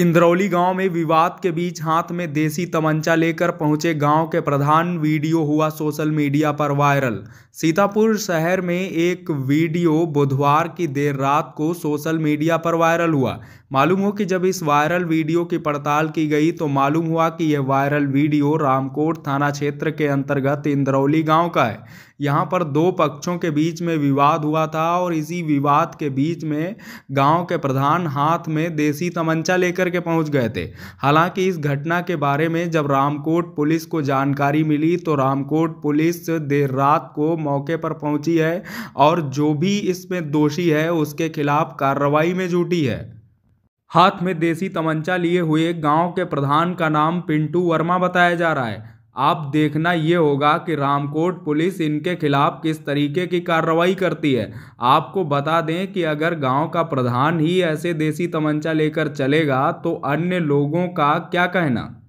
इंद्रौली गांव में विवाद के बीच हाथ में देसी तमंचा लेकर पहुंचे गांव के प्रधान वीडियो हुआ सोशल मीडिया पर वायरल सीतापुर शहर में एक वीडियो बुधवार की देर रात को सोशल मीडिया पर वायरल हुआ मालूम हो कि जब इस वायरल वीडियो की पड़ताल की गई तो मालूम हुआ कि यह वायरल वीडियो रामकोट थाना क्षेत्र के अंतर्गत इंद्रौली गाँव का है यहाँ पर दो पक्षों के बीच में विवाद हुआ था और इसी विवाद के बीच में गांव के प्रधान हाथ में देसी तमंचा लेकर के पहुंच गए थे हालांकि इस घटना के बारे में जब रामकोट पुलिस को जानकारी मिली तो रामकोट पुलिस देर रात को मौके पर पहुंची है और जो भी इसमें दोषी है उसके खिलाफ कार्रवाई में जुटी है हाथ में देसी तमंचा लिए हुए गांव के प्रधान का नाम पिंटू वर्मा बताया जा रहा है आप देखना ये होगा कि रामकोट पुलिस इनके खिलाफ किस तरीके की कार्रवाई करती है आपको बता दें कि अगर गांव का प्रधान ही ऐसे देसी तमंचा लेकर चलेगा तो अन्य लोगों का क्या कहना